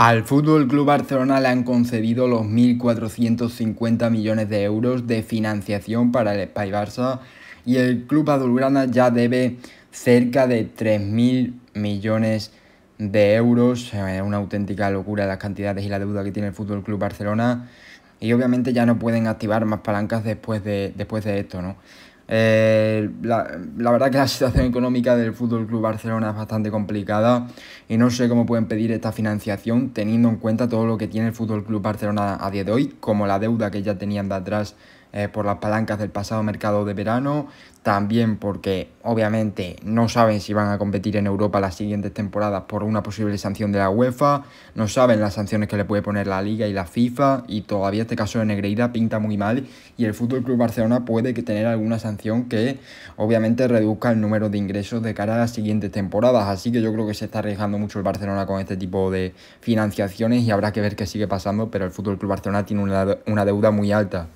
Al Fútbol Club Barcelona le han concedido los 1.450 millones de euros de financiación para el Spy Barça y el club azulgrana ya debe cerca de 3.000 millones de euros. Es eh, una auténtica locura las cantidades y la deuda que tiene el Fútbol Club Barcelona. Y obviamente ya no pueden activar más palancas después de, después de esto, ¿no? Eh, la, la, verdad que la situación económica del Fútbol Club Barcelona es bastante complicada y no sé cómo pueden pedir esta financiación teniendo en cuenta todo lo que tiene el Fútbol Club Barcelona a día de hoy, como la deuda que ya tenían de atrás eh, por las palancas del pasado mercado de verano, también porque obviamente no saben si van a competir en Europa las siguientes temporadas por una posible sanción de la UEFA, no saben las sanciones que le puede poner la Liga y la FIFA y todavía este caso de Negreira pinta muy mal y el Fútbol Club Barcelona puede que tener alguna sanción que obviamente reduzca el número de ingresos de cara a las siguientes temporadas, así que yo creo que se está arriesgando mucho el Barcelona con este tipo de financiaciones y habrá que ver qué sigue pasando, pero el Fútbol Club Barcelona tiene una deuda muy alta.